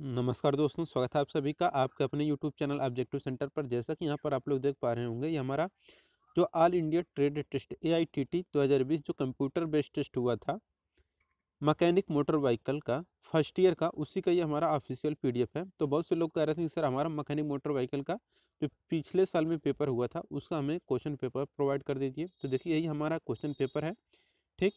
नमस्कार दोस्तों स्वागत है आप सभी का आपके अपने यूट्यूब चैनल ऑब्जेक्टिव सेंटर पर जैसा कि यहाँ पर आप लोग देख पा रहे होंगे ये हमारा जो all India trade test A I T T दो हज़ार बीस जो कंप्यूटर बेस्ड टेस्ट हुआ था मकैनिक मोटर व्हीकल का फर्स्ट ईयर का उसी का ये हमारा ऑफिशियल एफ है तो बहुत से लोग कह रहे थे कि सर हमारा मकैनिक मोटर व्हीकल का जो पिछले साल में पेपर हुआ था उसका हमें क्वेश्चन पेपर प्रोवाइड कर दीजिए तो देखिए यही हमारा क्वेश्चन पेपर है ठीक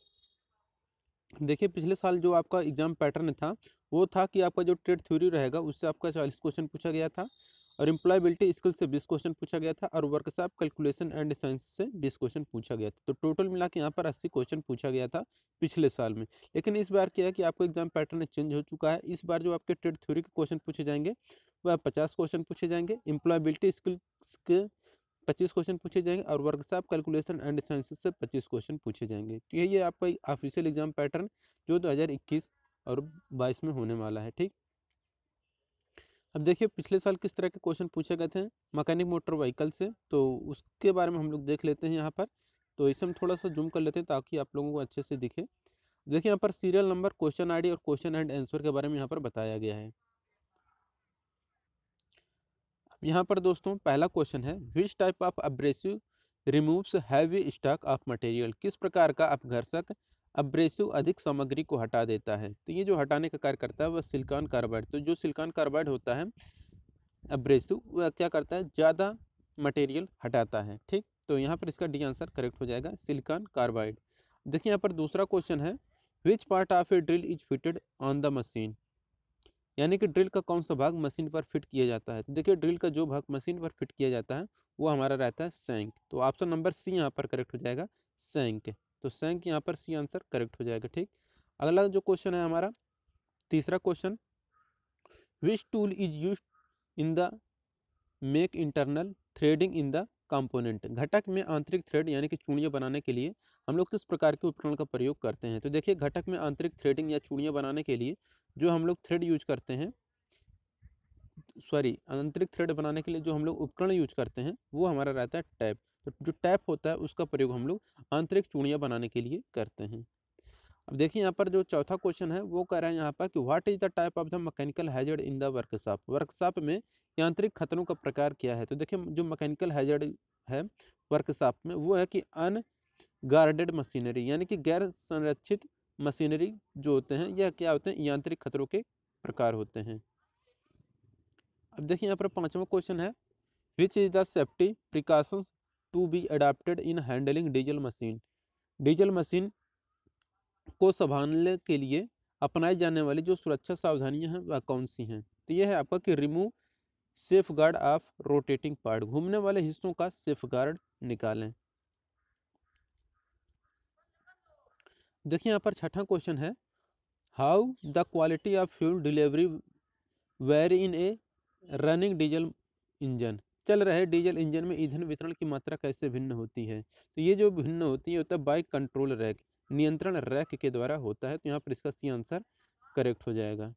देखिए पिछले साल जो आपका एग्जाम पैटर्न था वो था कि आपका जो ट्रेड थ्योरी रहेगा उससे आपका चालीस क्वेश्चन पूछा गया था और एम्प्लॉयबिलिटी स्किल से बीस क्वेश्चन पूछा गया था और वर्क साहब कैलकुलेशन एंड साइंस से बीस क्वेश्चन पूछा गया था तो टोटल मिला के यहाँ पर अस्सी क्वेश्चन पूछा गया था पिछले साल में लेकिन इस बार क्या है कि आपका एग्जाम पैटर्न चेंज हो चुका है इस बार जो आपके ट्रेड थ्योरी के क्वेश्चन पूछे जाएंगे वह पचास क्वेश्चन पूछे जाएंगे एम्प्लॉयबिलिटी स्किल्स के पच्चीस क्वेश्चन पूछे जाएंगे और वर्कशॉप कैलकुलेशन एंड साइंसिस से पच्चीस क्वेश्चन पूछे जाएंगे तो ये ये आपका ऑफिशियल एग्जाम पैटर्न जो दो हज़ार इक्कीस और बाईस में होने वाला है ठीक अब देखिए पिछले साल किस तरह के क्वेश्चन पूछे गए थे मकैनिक मोटर व्हीकल से तो उसके बारे में हम लोग देख लेते हैं यहाँ पर तो इसे हम थोड़ा सा जूम कर लेते हैं ताकि आप लोगों को अच्छे से दिखे देखिए यहाँ पर सीरियल नंबर क्वेश्चन आईडी और क्वेश्चन एंड आंसर के बारे में यहाँ पर बताया गया है यहाँ पर दोस्तों पहला क्वेश्चन है which type of abrasive removes heavy stock of material किस प्रकार का अपघर्षक अब्रेसिव अधिक सामग्री को हटा देता है तो ये जो हटाने का कार्य करता है वह सिलिकॉन कार्बाइड तो जो सिलिकॉन कार्बाइड होता है अब्रेसिव वह क्या करता है ज़्यादा मटेरियल हटाता है ठीक तो यहाँ पर इसका डी आंसर करेक्ट हो जाएगा सिलिकॉन कार्बाइड देखिए यहाँ पर दूसरा क्वेश्चन है which part of a drill is fitted on the machine यानी कि ड्रिल का कौन सा भाग मशीन पर फिट किया जाता है तो देखिए ड्रिल का जो भाग मशीन पर फिट किया जाता है वो हमारा रहता है सैंक तो ऑप्शन नंबर सी यहाँ पर करेक्ट हो जाएगा सैंक तो सैंक यहाँ पर सी आंसर करेक्ट हो जाएगा ठीक अगला जो क्वेश्चन है हमारा तीसरा question which tool is use in the make internal threading in the component घटक में आंतरिक थ्रेड यानी कि चूड़ियाँ बनाने के लिए हम लोग किस तो प्रकार के उपकरण का प्रयोग करते हैं तो देखिए घटक में आंतरिक थ्रेडिंग या चूड़ियाँ बनाने के लिए जो हम लोग थ्रेड यूज करते हैं सॉरी आंतरिक थ्रेड बनाने के लिए जो हम लोग उपकरण यूज करते हैं वो हमारा रहता है टैप तो जो टैप होता है उसका प्रयोग हम लोग आंतरिक चूड़ियाँ बनाने के लिए करते हैं अब देखिए यहाँ पर जो चौथा क्वेश्चन है वो कह रहा है यहाँ पर कि what is the type of the mechanical hazard in the workshop workshop में यांत्रिक खतरों का प्रकार क्या है तो देखिए जो मैकेनिकल हैजर्ड है वर्कशॉप में वो है कि अन गार्डेड मशीनरी यानी कि गैर संरक्षित मशीनरी जो होते हैं यह क्या होते हैं यांत्रिक खतरों के प्रकार होते हैं अब देखिए यहाँ पर पांचवा क्वेश्चन है which is the safety precautions to be adapted in handling diesel machine diesel machine को संभालने के लिए अपनाए जाने वाली जो सुरक्षा सावधानियां हैं वह कौन सी हैं तो यह है आपका कि remove safe guard of rotating part घूमने वाले हिस्सों का सेफ गार्ड निकालें देखिए यहाँ पर छठा क्वेश्चन है how the quality of fuel delivery vary in a running diesel engine चल रहे डीजल इंजन में ईंधन वितरण की मात्रा कैसे भिन्न होती है तो ये जो भिन्न होती है होता तो है बाइक कंट्रोल रैक नियंत्रण रैक के द्वारा होता है तो यहाँ पर इसका सी आंसर करेक्ट हो जाएगा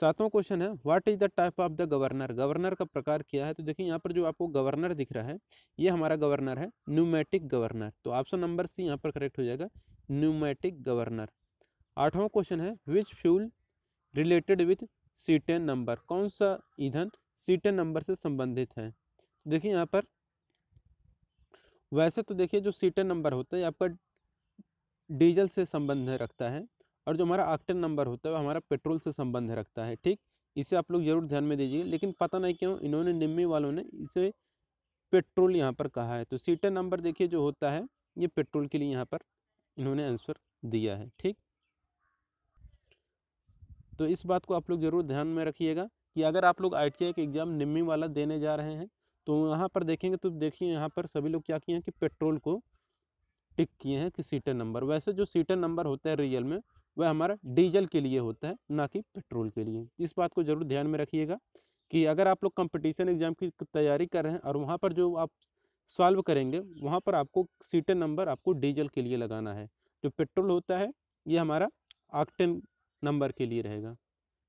सातवां क्वेश्चन है what is the type of the governor governor का प्रकार क्या है तो देखिए यहाँ पर जो आपको गवर्नर दिख रहा है ये हमारा गवर्नर है न्यूमेटिक गवर्नर तो ऑप्शन नंबर सी यहाँ पर करेक्ट हो जाएगा न्यूमेटिक गवर्नर आठवां क्वेश्चन है which fuel related with cetane number कौन सा ईंधन सी टेन नंबर से संबंधित है देखिए यहाँ पर वैसे तो देखिए जो सी टेन नंबर होता है आपका डीजल से संबंध रखता है और जो हमारा आक्टेन नंबर होता है वो हमारा पेट्रोल से संबंध रखता है ठीक इसे आप लोग जरूर ध्यान में दीजिए लेकिन पता नहीं क्यों इन्होंने निम्मी वालों ने इसे पेट्रोल यहाँ पर कहा है तो सीटे नंबर देखिए जो होता है ये पेट्रोल के लिए यहाँ पर इन्होंने आंसर दिया है ठीक तो इस बात को आप लोग ज़रूर ध्यान में रखिएगा कि अगर आप लोग आई टी एग्ज़ाम निम्मी वाला देने जा रहे हैं तो यहाँ पर देखेंगे तो देखिए यहाँ पर सभी लोग क्या किए हैं कि पेट्रोल को टिक किए हैं कि सीटर नंबर वैसे जो सीटर नंबर होता है रियल में वह हमारा डीजल के लिए होता है ना कि पेट्रोल के लिए इस बात को ज़रूर ध्यान में रखिएगा कि अगर आप लोग कंपटीशन एग्ज़ाम की तैयारी कर रहे हैं और वहाँ पर जो आप सॉल्व करेंगे वहाँ पर आपको सीटन नंबर आपको डीजल के लिए लगाना है जो पेट्रोल होता है ये हमारा आक्टेन नंबर के लिए रहेगा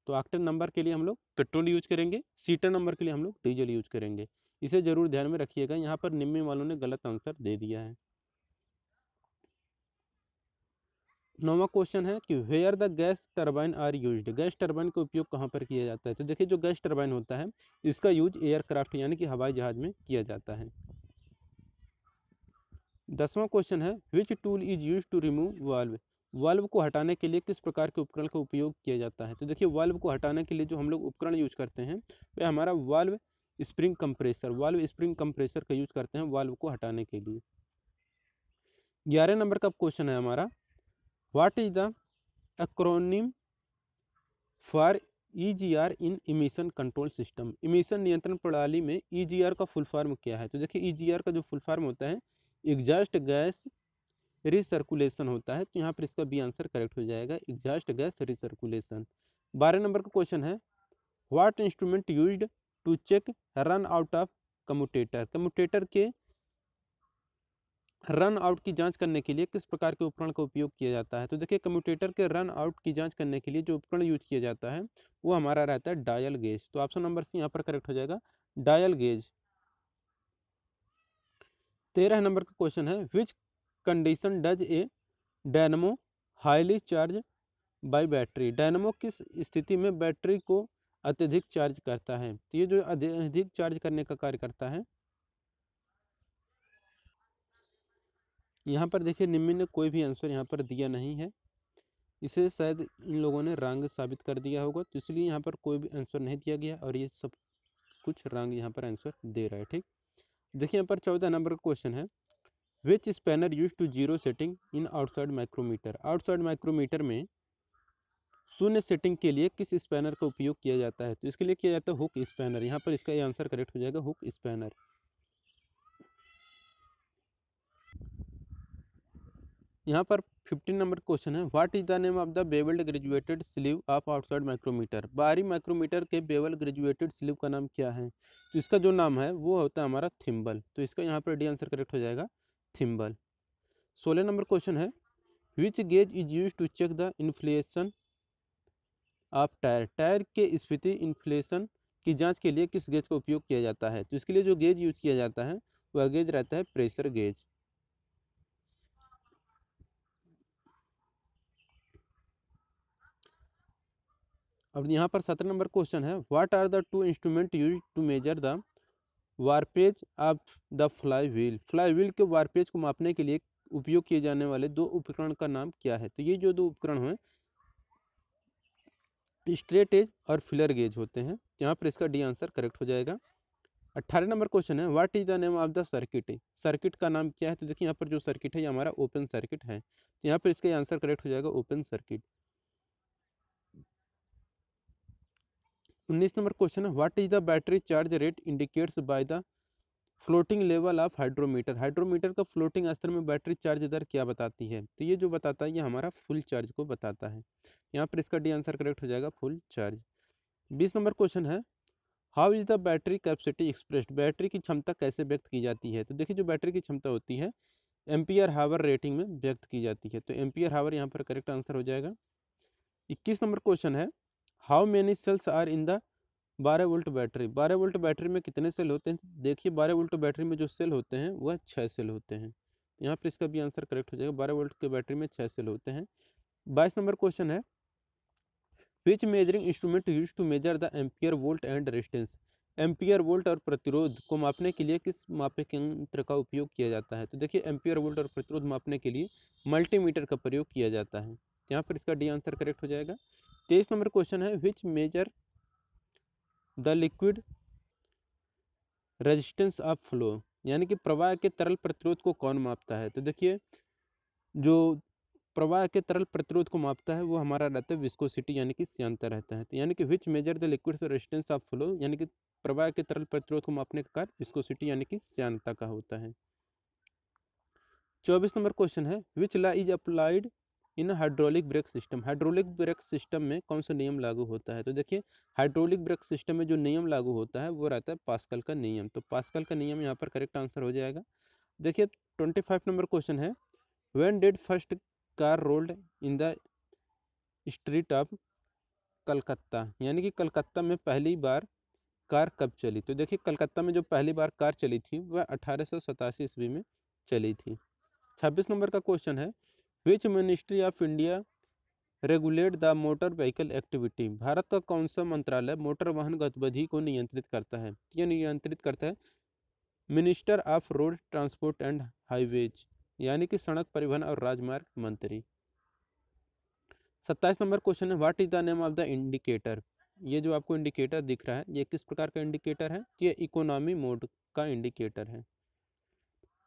तो आक्टेन नंबर के लिए हम लोग पेट्रोल यूज करेंगे सीटन नंबर के लिए हम लोग डीजल यूज करेंगे इसे ज़रूर ध्यान में रखिएगा यहाँ पर निम्न वालों ने गलत आंसर दे दिया है नौवा क्वेश्चन है कि where the gas turbine are used gas turbine का उपयोग कहाँ पर किया जाता है तो देखिए जो गैस टरबाइन होता है इसका यूज एयरक्राफ्ट यानी कि हवाई जहाज़ में किया जाता है दसवां क्वेश्चन है which tool is use to remove valve valve को हटाने के लिए किस प्रकार के उपकरण का उपयोग किया जाता है तो देखिए वाल्व को हटाने के लिए जो हम लोग उपकरण यूज करते हैं वह हमारा valve spring compressor valve spring compressor का यूज करते हैं वाल्व को हटाने के लिए ग्यारह नंबर का क्वेश्चन है हमारा what is the acronym for EGR in emission control system emission नियंत्रण प्रणाली में ईजीआर e का फुल फॉर्म क्या है तो देखिए ईजीआर e का जो फुल फॉर्म होता है एग्जॉस्ट गैस रिसर्कुलेशन होता है तो यहाँ पर इसका बी आंसर करेक्ट हो जाएगा एग्जॉस्ट गैस रिसर्कुलेशन बारह नंबर का क्वेश्चन है what instrument use to check run out of commutator commutator के रन आउट की जांच करने के लिए किस प्रकार के उपकरण का उपयोग किया जाता है तो देखिए कम्यूटेटर के रन आउट की जांच करने के लिए जो उपकरण यूज किया जाता है वो हमारा रहता है डायल गेज तो ऑप्शन नंबर सी यहाँ पर करेक्ट हो जाएगा डायल गेज तेरह नंबर का क्वेश्चन है which condition does a dynamo highly charge by battery dynamo किस स्थिति में बैटरी को अत्यधिक चार्ज करता है तो ये जो अधिक चार्ज करने का कार्य करता है यहाँ पर देखिए निम्न ने कोई भी आंसर यहाँ पर दिया नहीं है इसे शायद इन लोगों ने रंग साबित कर दिया होगा तो इसलिए यहाँ पर कोई भी आंसर नहीं दिया गया और ये सब कुछ रंग यहाँ पर आंसर दे रहा है ठीक देखिए यहाँ पर चौदह नंबर का क्वेश्चन है which spanner use to zero setting in outside micrometer outside micrometer में शून्य सेटिंग के लिए किस स्पैनर का उपयोग किया जाता है तो इसके लिए किया जाता है हुक स्पैनर यहाँ पर इसका आंसर करेक्ट हो जाएगा हुक स्पैनर यहाँ पर फिफ्टीन नंबर क्वेश्चन है what is the name of the bevelled graduated sleeve of outside micrometer बाहरी माइक्रोमीटर के बेवल ग्रेजुएटेड स्लीव का नाम क्या है तो इसका जो नाम है वो होता है हमारा थिम्बल तो इसका यहाँ पर डी आंसर करेक्ट हो जाएगा थिम्बल सोलह नंबर क्वेश्चन है which gauge is use to check the inflation of tyre tyre के स्फीति इन्फ्लेशन की जाँच के लिए किस गेज का उपयोग किया जाता है तो इसके लिए जो गेज यूज किया जाता है वह गेज रहता है प्रेशर गेज अब यहाँ पर सत्रह नंबर क्वेश्चन है what are the two instrument use to measure the warpage of the fly wheel fly wheel के वारपेज को मापने के लिए उपयोग किए जाने वाले दो उपकरण का नाम क्या है तो ये जो दो उपकरण हैं स्ट्रेट एज और फिलर गेज होते हैं तो यहाँ पर इसका डी आंसर करेक्ट हो जाएगा अट्ठारह नंबर क्वेश्चन है what is the name of the circuit circuit का नाम क्या है तो देखिए यहाँ पर जो सर्किट है ये हमारा ओपन सर्किट है तो यहाँ पर इसका आंसर करेक्ट हो जाएगा ओपन सर्किट उन्नीस नंबर क्वेश्चन है what is the battery charge rate indicates by the floating level of hydrometer hydrometer का फ्लोटिंग स्तर में बैटरी चार्ज दर क्या बताती है तो ये जो बताता है ये हमारा फुल चार्ज को बताता है यहाँ पर इसका डी आंसर करेक्ट हो जाएगा फुल चार्ज बीस नंबर क्वेश्चन है how is the battery capacity expressed battery की क्षमता कैसे व्यक्त की जाती है तो देखिए जो बैटरी की क्षमता होती है एम्पियर हावर रेटिंग में व्यक्त की जाती है तो एम्पियर हावर यहाँ पर करेक्ट आंसर हो जाएगा इक्कीस नंबर क्वेश्चन है how many cells are in the बारह वोल्ट बैटरी बारह वोल्ट बैटरी में कितने सेल होते हैं देखिए बारह वोल्ट बैटरी में जो सेल होते हैं वह छः सेल होते हैं यहाँ पर इसका भी आंसर करेक्ट हो जाएगा बारह वोल्ट के बैटरी में छः सेल होते हैं बाईस नंबर क्वेश्चन है which measuring instrument use to measure the ampere volt and resistance ampere volt और प्रतिरोध को मापने के लिए किस के यंत्र का उपयोग किया जाता है तो देखिए एम्पियर वोल्ट और प्रतिरोध मापने के लिए मल्टीमीटर का प्रयोग किया जाता है यहाँ पर इसका डी आंसर करेक्ट हो जाएगा तेईस नंबर क्वेश्चन है which measure the liquid resistance of flow यानी कि प्रवाह के तरल प्रतिरोध को कौन मापता है तो देखिए जो प्रवाह के तरल प्रतिरोध को मापता है वो हमारा रहता है विस्कोसिटी यानी कि श्यांता रहता है तो यानी कि which measure the liquid resistance of flow यानी कि प्रवाह के तरल प्रतिरोध को मापने का कार्य विस्कोसिटी यानी कि श्यांता का होता है चौबीस नंबर क्वेश्चन है which law is applied in hydraulic brake system hydraulic brake system में कौन सा नियम लागू होता है तो देखिए हाइड्रोलिक ब्रेक सिस्टम में जो नियम लागू होता है वो रहता है पास्कल का नियम तो पास्कल का नियम यहाँ पर करेक्ट आंसर हो जाएगा देखिए ट्वेंटी फाइव नंबर क्वेश्चन है when did first car rolled in the street of Calcutta यानी कि कलकत्ता में पहली बार कार कब चली तो देखिए कलकत्ता में जो पहली बार कार चली थी वह अठारह ईस्वी में चली थी छब्बीस नंबर का क्वेश्चन है which ministry of India regulate the motor vehicle activity Bharat का कौन सा मंत्रालय मोटर वाहन गतिविधि को नियंत्रित करता है यह नियंत्रित करता है minister of road transport and highways यानी कि सड़क परिवहन और राजमार्ग मंत्री सत्ताईस नंबर क्वेश्चन है what is the name of the indicator ये जो आपको इंडिकेटर दिख रहा है ये किस प्रकार का इंडिकेटर है ये इकोनॉमी मोड का इंडिकेटर है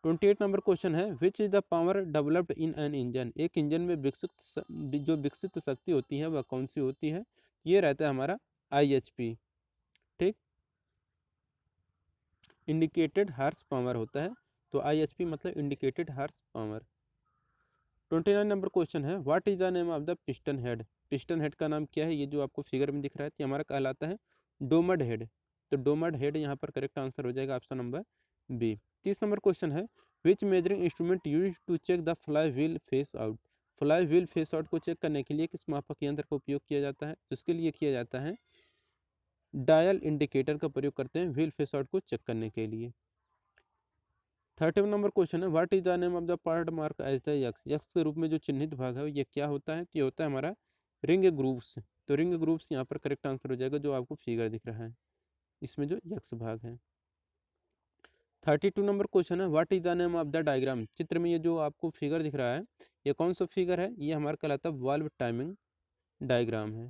ट्वेंटी एट नंबर क्वेश्चन है which is the power developed in an engine एक इंजन में विकसित जो विकसित शक्ति होती है वह कौन सी होती है ये रहता है हमारा आई एच पी ठीक इंडिकेटेड हार्स पावर होता है तो आई एच पी मतलब indicated horse power twenty nine number question है what is the name of the piston head piston head का नाम क्या है ये जो आपको फिगर में दिख रहा है ये हमारा कहलाता है डोमड हेड तो डोमड हेड यहाँ पर करेक्ट आंसर हो जाएगा ऑप्शन नंबर बी तीस नंबर क्वेश्चन है which measuring instrument use to check the fly wheel face out fly wheel face out को चेक करने के लिए किस मापक यंत्र का उपयोग किया जाता है जिसके लिए किया जाता है डायल इंडिकेटर का प्रयोग करते हैं व्हील फेस आउट को चेक करने के लिए थर्टी नंबर क्वेश्चन है what is the name of the part mark as the X X के रूप में जो चिन्हित भाग है ये क्या होता है तो ये होता है हमारा रिंग ग्रूव्स तो रिंग ग्रूव्स यहाँ पर करेक्ट आंसर हो जाएगा जो आपको फिगर दिख रहा है इसमें जो यक्स भाग है थर्टी टू नंबर क्वेश्चन है what is the name of the diagram चित्र में ये जो आपको फिगर दिख रहा है ये कौन सा फिगर है ये हमारा कहलाता है वाल्व टाइमिंग डायग्राम है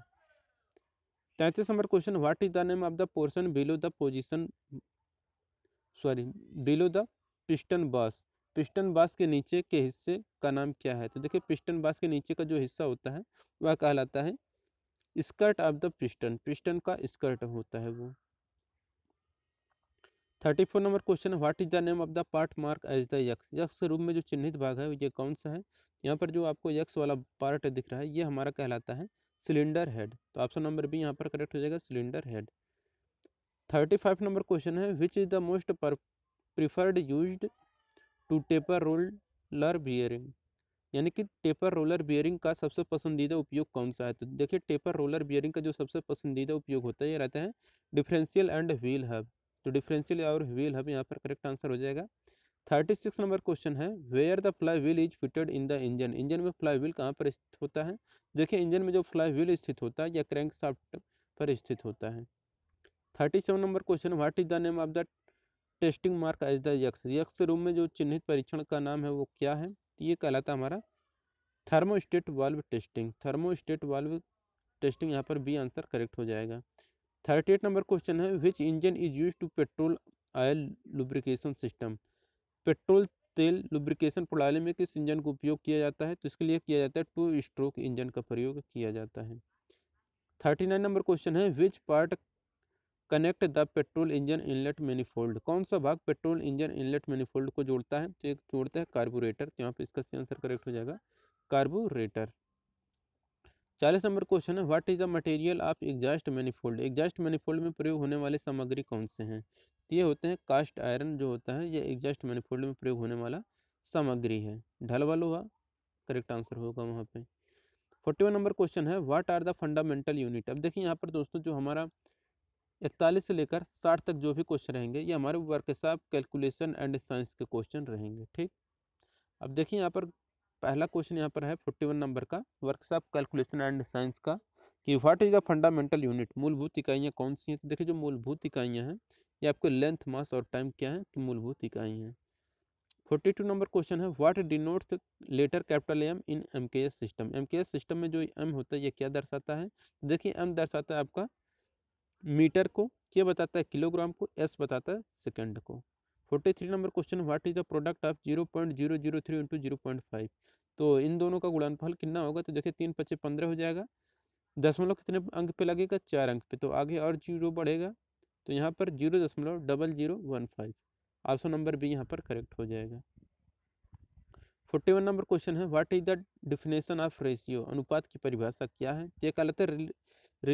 तैंतीस number question what is the name of the portion below the position sorry below the piston boss piston boss के नीचे के हिस्से का नाम क्या है तो देखिए पिस्टन बास के नीचे का जो हिस्सा होता है वह कहलाता है skirt of the piston piston का स्कर्ट होता है वो थर्टी फोर नंबर क्वेश्चन है what is the name of the part mark as the X X रूप में जो चिन्हित भाग है ये कौन सा है यहाँ पर जो आपको यक्स वाला पार्ट दिख रहा है ये हमारा कहलाता है सिलेंडर हेड तो ऑप्शन नंबर बी यहाँ पर करेक्ट हो जाएगा cylinder head thirty five number question है which is the most preferred use to taper roller bearing यानी कि टेपर रोलर बियरिंग का सबसे पसंदीदा उपयोग कौन सा है तो देखिए टेपर रोलर बियरिंग का जो सबसे पसंदीदा उपयोग होता है ये रहता है डिफरेंशियल एंड व्हील हब तो डिफरेंशियल और व्हील हम यहाँ पर करेक्ट आंसर हो जाएगा थर्टी सिक्स नंबर क्वेश्चन है where the fly wheel is fitted in the engine engine में फ्लाई व्हील कहाँ पर स्थित होता है देखिए इंजन में जो फ्लाई व्हील स्थित होता है या क्रैंक साफ्ट पर स्थित होता है thirty seven number question what is the name of the testing mark as the X X रूम में जो चिन्हित परीक्षण का नाम है वो क्या है ये कहलाता हमारा thermostat valve testing thermostat valve testing यहाँ पर बी आंसर करेक्ट हो जाएगा थर्टी एट नंबर क्वेश्चन है which engine is use to petrol oil lubrication system petrol तेल लुब्रिकेशन प्रणाली में किस इंजन का उपयोग किया जाता है तो इसके लिए किया जाता है टू स्ट्रोक इंजन का प्रयोग किया जाता है थर्टी नाइन नंबर क्वेश्चन है which part connect the petrol engine inlet manifold कौन सा भाग पेट्रोल इंजन इनलेट मैनिफोल्ड को जोड़ता है तो एक जोड़ता है कार्बोरेटर तो यहाँ पर इसका आंसर करेक्ट हो जाएगा कार्बोरेटर चालीस नंबर क्वेश्चन है what is the material of exhaust manifold exhaust manifold में प्रयोग होने वाले सामग्री कौन से हैं तो ये होते हैं कास्ट आयरन जो होता है यह एग्जास्ट मैनिफोल्ड में प्रयोग होने वाला सामग्री है ढलवा लोहा करेक्ट आंसर होगा वहाँ पे फोर्टी वन नंबर क्वेश्चन है what are the fundamental unit अब देखिए यहाँ पर दोस्तों जो हमारा इकतालीस से लेकर साठ तक जो भी क्वेश्चन रहेंगे ये हमारे वर्कशॉप कैलकुलेशन एंड साइंस के क्वेश्चन रहेंगे ठीक अब देखिए यहाँ पर पहला क्वेश्चन यहाँ पर है फोर्टी वन नंबर का वर्कशॉप कैलकुलेशन एंड साइंस का कि what is the fundamental unit मूलभूत इकाइयाँ कौन सी हैं तो देखिए जो मूलभूत इकाइयाँ हैं ये आपको लेंथ मास और टाइम क्या है कि तो मूलभूत इकाई हैं फोर्टी टू नंबर क्वेश्चन है what denotes letter capital M in M K S system M K S system में जो एम होता है ये क्या दर्शाता है तो देखिए एम दर्शाता है आपका मीटर को क्या बताता है किलोग्राम को एस बताता है सेकेंड को forty three number question what is the product of zero point zero zero three into zero point five तो इन दोनों का गुणनफल कितना होगा तो देखिए तीन पच्चीस पंद्रह हो जाएगा दशमलव कितने अंक पे लगेगा चार अंक पे तो आगे और जीरो बढ़ेगा तो यहाँ पर जीरो दशमलव double zero one five option number भी यहाँ पर करेक्ट हो जाएगा फोर्टी वन नंबर क्वेश्चन है what is the definition of ratio अनुपात की परिभाषा क्या है ये कहते हैं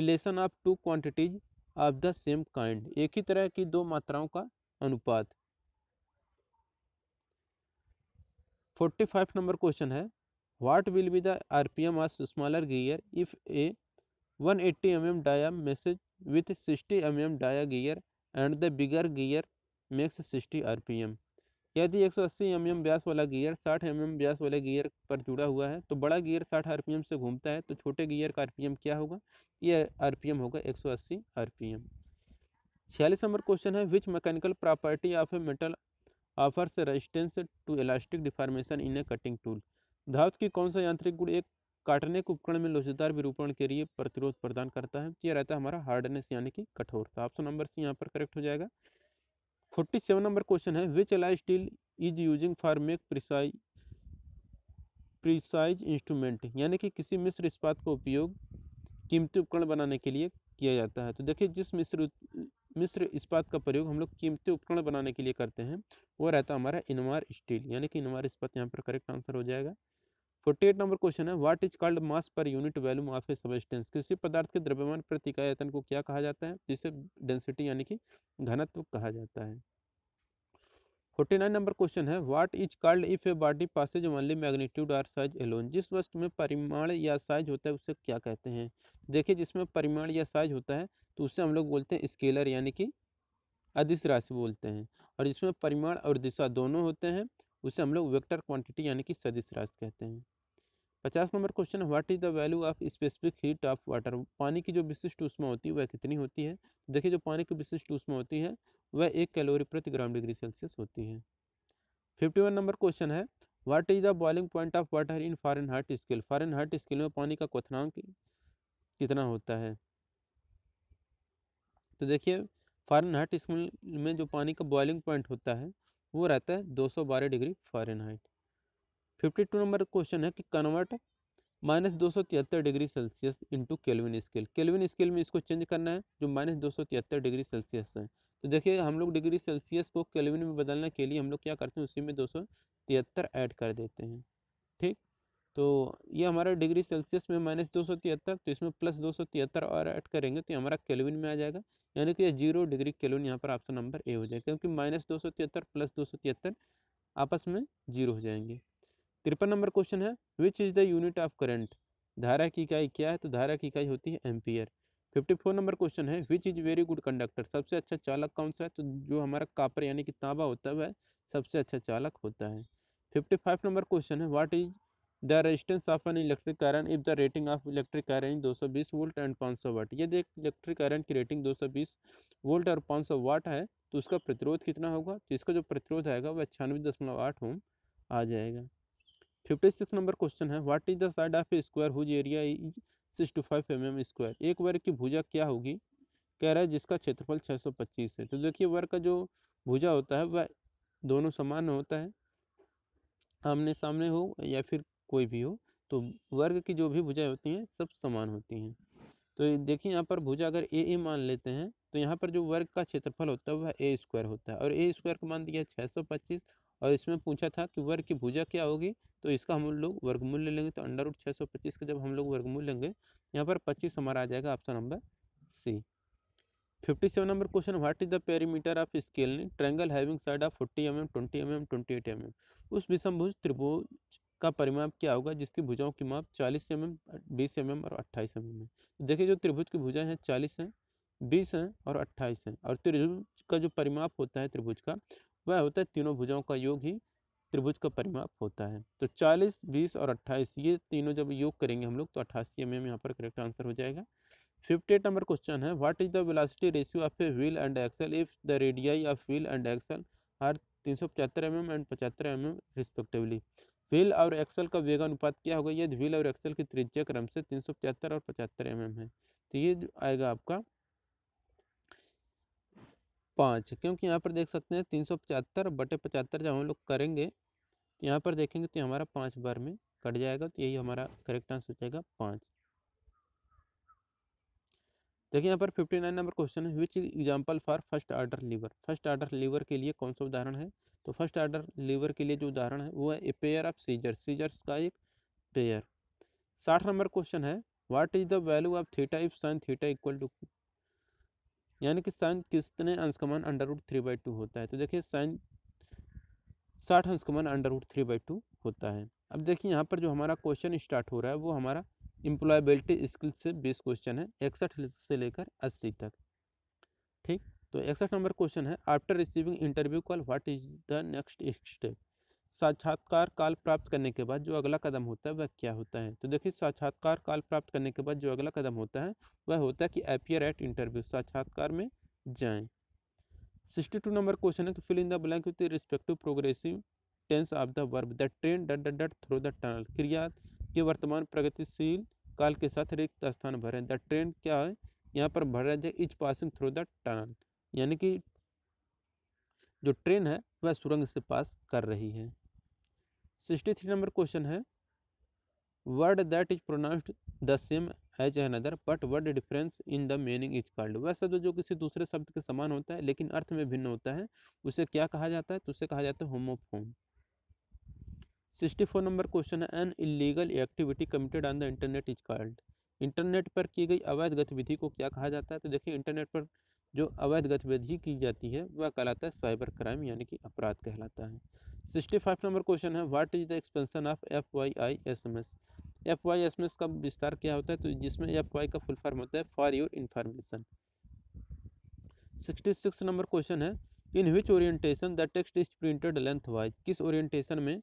relation of two quantities of the same kind एक ही तरह की दो मात्राओं का अनुपात फोर्टी फाइव नंबर क्वेश्चन है what will be the R P M of smaller gear if a one eighty M M dia meshes with sixty M M dia gear and the bigger gear makes sixty R P M यदि एक सौ अस्सी M M व्यास वाला gear साठ M M व्यास वाले gear पर जुड़ा हुआ है तो बड़ा गियर साठ आर पी एम से घूमता है तो छोटे गियर का आर पी एम क्या होगा ये आर पी एम होगा एक सौ अस्सी आर पी एम छियालीस नंबर क्वेश्चन है which mechanical property of a metal offers resistance to elastic deformation in a cutting tool धातु की कौन सा यांत्रिक गुण एक काटने के उपकरण में लोचदार विरूपण के लिए प्रतिरोध प्रदान करता है यह रहता है हमारा हार्डनेस यानी कि कठोरता ऑप्शन नंबर सी यहाँ पर करेक्ट हो जाएगा फोर्टी सेवन नंबर क्वेश्चन है which alloy steel is using for make preci precise instrument यानी कि किसी मिश्र इस्पात का उपयोग कीमती उपकरण बनाने के लिए किया जाता है तो देखिए जिस मिश्र मिश्र इस्पात का प्रयोग हम लोग कीमती उपकरण बनाने के लिए करते हैं वो रहता है हमारा इनमार स्टील यानी कि इनमार इस्पात यहाँ पर करेक्ट आंसर हो जाएगा फोर्टी एट नंबर क्वेश्चन है what is called mass per unit volume of a substance किसी पदार्थ के द्रव्यमान प्रति आयतन को क्या कहा जाता है जिसे डेंसिटी यानी कि घनत्व कहा जाता है फोर्टी नाइन नंबर क्वेश्चन है what is called if a body passes only magnitude or size alone जिस वस्तु में परिमाण या साइज होता है उसे क्या कहते हैं देखिए जिसमें परिमाण या साइज होता है तो उसे हम लोग बोलते हैं स्केलर यानी कि अदिश राशि बोलते हैं और जिसमें परिमाण और दिशा दोनों होते हैं उसे हम लोग वेक्टर क्वांटिटी यानी कि सदिश राशि कहते हैं पचास number question what is the value of specific heat of water पानी की जो विशिष्ट उष्मा होती है वह कितनी होती है तो देखिए जो पानी की विशिष्ट उष्मा होती है वह एक कैलोरी प्रति ग्राम डिग्री सेल्सियस होती है फिफ्टी वन नंबर क्वेश्चन है what is the boiling point of water in Fahrenheit scale Fahrenheit scale में पानी का क्वथनांक कितना होता है तो देखिए फॉरन हार्ट स्केल में जो पानी का बॉइलिंग पॉइंट होता है वो रहता है दो सौ बारह degree Fahrenheit fifty two number question है कि कन्वर्ट माइनस दो सौ तिहत्तर degree Celsius into kelvin scale kelvin scale में इसको चेंज करना है जो माइनस दो सौ तिहत्तर डिग्री सेल्सियस है तो देखिए हम लोग डिग्री सेल्सियस को केलविन में बदलने के लिए हम लोग क्या करते हैं उसी में दो सौ तिहत्तर ऐड कर देते हैं ठीक तो ये हमारा डिग्री सेल्सियस में माइनस दो सौ तिहत्तर तो इसमें प्लस दो सौ तिहत्तर और ऐड करेंगे तो हमारा केलविन में आ जाएगा यानी कि यह जीरो डिग्री केलविन यहाँ पर ऑप्शन नंबर ए हो जाएगा क्योंकि माइनस दो सौ तिहत्तर प्लस दो सौ तिहत्तर आपस में जीरो हो जाएंगे तिरपन नंबर क्वेश्चन है which is the unit of current धारा की इकाई क्या है तो धारा की इकाई होती है ampere fifty four number question है which is very good conductor सबसे अच्छा चालक कौन सा है तो जो हमारा कापर यानी कि तांबा होता है वह सबसे अच्छा चालक होता है फिफ्टी फाइव नंबर क्वेश्चन है what is the resistance of an electric current if the rating of electric दो सौ बीस वोल्ट एंड पाँच सौ वाट यदि इलेक्ट्रिक करंट की रेटिंग दो सौ बीस वोल्ट और पाँच सौ वाट है तो उसका प्रतिरोध कितना होगा तो इसका जो प्रतिरोध आएगा वह छियानवे दशमलव आठ ओम आ जाएगा फिफ्टी सिक्स नंबर क्वेश्चन है what is the side of a square whose area is six two five M M square एक वर्ग की भुजा क्या होगी कह रहा है जिसका क्षेत्रफल छः सौ पच्चीस है तो देखिए वर्ग का जो भुजा होता है वह दोनों समान होता है आमने सामने हो या फिर कोई भी हो तो वर्ग की जो भी भुजाएँ होती हैं सब समान होती हैं तो देखिए यहाँ पर भुजा अगर ए ए मान लेते हैं तो यहाँ पर जो वर्ग का क्षेत्रफल होता है वह ए स्क्वायर होता है और ए स्क्वायर का मान दिया छः सौ पच्चीस और इसमें पूछा था कि वर्ग की भुजा क्या होगी तो इसका हम लोग वर्गमूल ले लेंगे तो अंडर रूट छः सौ पच्चीस का जब हम लोग वर्गमूल लेंगे यहाँ पर पच्चीस हमारा आ जाएगा option number C fifty seven number question what is the perimeter of scale triangle having side of forty M M twenty M M twenty eight M M उस विषमभुज त्रिभुज का परिमाप क्या होगा जिसकी भुजाओं की माप चालीस एम एम बीस एम एम और अट्ठाईस एम एम है तो देखिए जो त्रिभुज की भुजाएं हैं चालीस हैं बीस हैं और अट्ठाईस हैं और त्रिभुज का जो परिमाप होता है त्रिभुज का वह होता है तीनों भुजाओं का योग ही त्रिभुज का परिमाप होता है तो 40, 20 और 28 ये तीनों जब योग करेंगे हम लोग तो अट्ठासी एम एम यहाँ पर करेक्ट आंसर हो जाएगा फिफ्टी एट नंबर क्वेश्चन है what is the velocity ratio of a wheel and axle if the radii of wheel and axle are तीन सौ पचहत्तर एम एम एंड पचहत्तर एम एम रिस्पेक्टिवली व्हील और axle का वेग अनुपात क्या होगा यदि व्हील और एक्सल की त्रिज्या क्रम से तीन सौ पचहत्तर और पचहत्तर एम एम है तो ये आएगा आपका पाँच क्योंकि यहाँ पर देख सकते हैं तीन सौ पचहत्तर बटे पचहत्तर जब हम लोग करेंगे तो यहाँ पर देखेंगे तो हमारा पाँच बार में कट जाएगा तो यही हमारा करेक्ट आंसर हो जाएगा पाँच देखिए यहाँ पर फिफ्टी नाइन नंबर क्वेश्चन है which example for first order lever first order lever के लिए कौन सा उदाहरण है तो फर्स्ट आर्डर लीवर के लिए जो उदाहरण है वो है a pair of scissors scissors का एक पेयर साठ नंबर क्वेश्चन है what is the value of theta if sine theta equal to यानी कि साइन कितने अंश का मान under root three by two होता है तो देखिए साइन साठ अंश का मान under root three by two होता है अब देखिए यहाँ पर जो हमारा क्वेश्चन स्टार्ट हो रहा है वो हमारा इम्प्लॉयबिलिटी स्किल से बेस क्वेश्चन है इकसठ से लेकर अस्सी तक ठीक तो इकसठ नंबर क्वेश्चन है after receiving interview call what is the next step साक्षात्कार काल प्राप्त करने के बाद जो अगला कदम होता है वह क्या होता है तो देखिए साक्षात्कार काल प्राप्त करने के बाद जो अगला कदम होता है वह होता है कि अपियर एट इंटरव्यू साक्षात्कार में जाए सिक्सटी टू नंबर क्वेश्चन है कि fill in the blank with respective progressive tense of the verb the train dot dot dot through the tunnel क्रिया के वर्तमान प्रगतिशील काल के साथ रिक्त स्थान भरें द ट्रेन क्या है यहाँ पर भर भरा जाए is passing through the tunnel यानी कि जो ट्रेन है वह सुरंग से पास कर रही है सिक्सटी थ्री नंबर क्वेश्चन है word that is pronounced the same as another but word difference in the meaning is called वह शब्द जो किसी दूसरे शब्द के समान होता है लेकिन अर्थ में भिन्न होता है उसे क्या कहा जाता है तो उसे कहा जाता है homophone sixty four number question है an illegal activity committed on the internet is called internet पर की गई अवैध गतिविधि को क्या कहा जाता है तो देखिए इंटरनेट पर जो अवैध गतिविधि की जाती है वह कहलाता है साइबर क्राइम यानी कि अपराध कहलाता है सिक्सटी फाइव नंबर क्वेश्चन है what is the expansion of F Y I S M S F Y S M S का विस्तार क्या होता है तो जिसमें एफ वाई का फुल फॉर्म होता है for your information sixty six number question है in which orientation the text is printed length wise किस ओरिएंटेशन में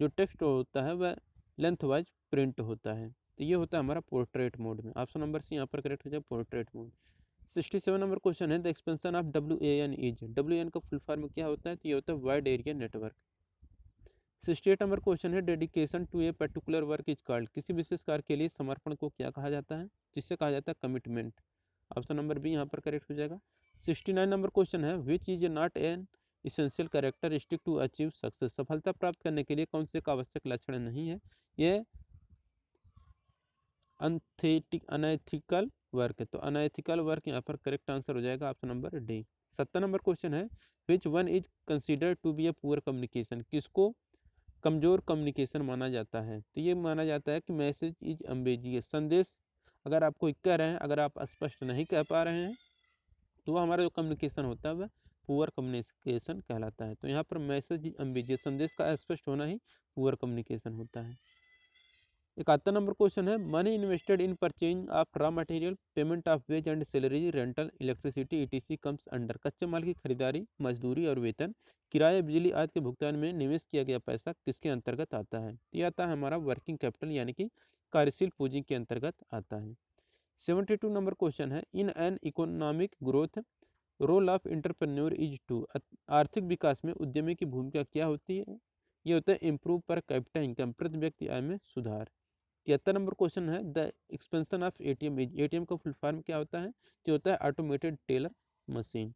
जो टेक्स्ट होता है वह लेंथ वाइज प्रिंट होता है तो ये होता है हमारा पोर्ट्रेट मोड में ऑप्शन नंबर सी यहाँ पर करेक्ट हो जाए portrait mode sixty seven number question है the expansion of W A N is W N का फुल फॉर्म क्या होता है तो ये होता है wide area network sixty eight number question है dedication to a particular work is called किसी विशेष कार्य के लिए समर्पण को क्या कहा जाता है जिससे कहा जाता है कमिटमेंट ऑप्शन नंबर बी यहाँ पर करेक्ट हो जाएगा सिक्सटी नाइन नंबर क्वेश्चन है which is not an essential characteristic to achieve success सफलता प्राप्त करने के लिए कौन से का आवश्यक लक्षण नहीं है ये अनथेटिक अनैथिकल वर्क तो अनएथिकल वर्क यहाँ पर करेक्ट आंसर हो जाएगा ऑप्शन नंबर डी सत्तर नंबर क्वेश्चन है which one is consider to be a poor communication किसको कमज़ोर कम्युनिकेशन माना जाता है तो ये माना जाता है कि मैसेज इज अम्बेजी संदेश अगर आपको कह रहे हैं अगर आप स्पष्ट नहीं कह पा रहे हैं तो वह हमारा जो कम्युनिकेशन होता है वह पुअर कम्युनिकेशन कहलाता है तो यहाँ पर मैसेज अम्बेजी संदेश का स्पष्ट होना ही पुअर कम्युनिकेशन होता है इकहत्तर नंबर क्वेश्चन है money invested in purchase of raw material payment of wage and salary rental electricity ETC comes under कच्चे माल की खरीदारी मजदूरी और वेतन किराया बिजली आदि के भुगतान में निवेश किया गया पैसा किसके अंतर्गत आता है यह आता है हमारा वर्किंग कैपिटल यानी कि कार्यशील पूंजी के अंतर्गत आता है सेवेंटी नंबर क्वेश्चन है in an economic growth role of entrepreneur is to आर्थिक विकास में उद्यमी की भूमिका क्या होती है ये होता है इम्प्रूव पर कैपिटल इनकम प्रति व्यक्ति आय में सुधार तिहत्तर नंबर क्वेश्चन है the expansion of A T M A T M का फुल फॉर्म क्या होता है जो होता है ऑटोमेटेड टेलर मशीन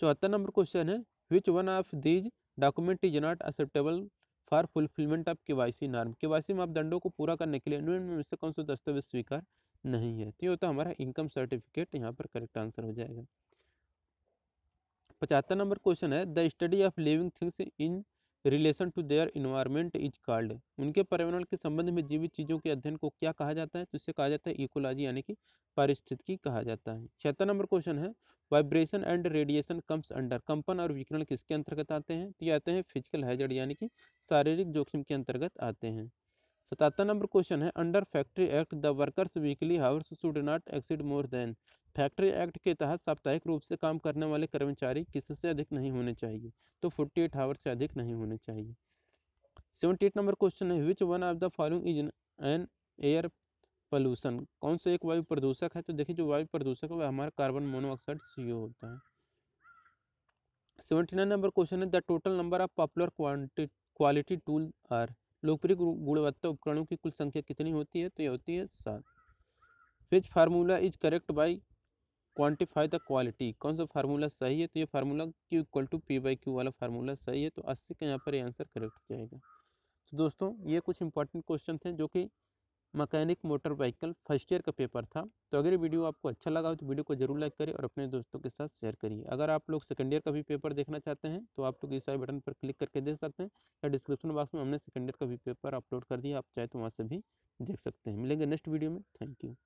चौहत्तर नंबर क्वेश्चन है which one of these document is not acceptable for fulfilment of K Y C norm K Y C मापदंडों को पूरा करने के लिए इन्वेंट में से कौन सा दस्तावेज स्वीकार नहीं है तो ये होता हमारा इनकम सर्टिफिकेट यहाँ पर करेक्ट आंसर हो जाएगा पचहत्तर नंबर क्वेश्चन है the study of living things in relation to their environment is called उनके पर्यावरण के संबंध में जीवित चीज़ों के अध्ययन को क्या कहा जाता है तो इसे कहा जाता है इकोलॉजी यानी कि पारिस्थितिकी कहा जाता है छठा नंबर क्वेश्चन है vibration and radiation comes under कंपन और विकिरण किसके अंतर्गत आते हैं तो ये आते हैं फिजिकल हैजर्ड यानी कि शारीरिक जोखिम के अंतर्गत आते हैं सतहत्तर नंबर क्वेश्चन है under factory act the workers weekly hours should not exceed more than factory act के तहत साप्ताहिक रूप से काम करने वाले कर्मचारी किससे अधिक नहीं होने चाहिए तो फोर्टी एट हावर से अधिक नहीं होने चाहिए सेवेंटी एट नंबर क्वेश्चन है which one of the following is an air pollution कौन सा एक वायु प्रदूषक है तो देखिए जो वायु प्रदूषक है वह हमारा कार्बन मोनोऑक्साइड सी होता है सेवेंटी नाइन नंबर क्वेश्चन है the total number of popular quantity quality tool are लोकप्रिय गुणवत्ता उपकरणों की कुल संख्या कितनी होती है तो ये होती है सात which formula is correct by quantify the quality कौन सा फार्मूला सही है तो ये formula Q equal to P by Q वाला फार्मूला सही है तो अस्सी का यहाँ पर आंसर करेक्ट हो जाएगा तो दोस्तों ये कुछ इंपॉर्टेंट क्वेश्चन थे जो कि mechanic motor vehicle first year का पेपर था तो अगर ये वीडियो आपको अच्छा लगा हो तो वीडियो को जरूर लाइक करें और अपने दोस्तों के साथ शेयर करिए अगर आप लोग सेकेंड ईयर का भी पेपर देखना चाहते हैं तो आप लोग इस आई बटन पर क्लिक करके देख सकते हैं या डिस्क्रिप्शन बॉक्स में हमने सेकेंड ईयर का भी पेपर अपलोड कर दिया आप चाहे तो वहाँ से भी देख सकते हैं मिलेंगे नेक्स्ट वीडियो में थैंक यू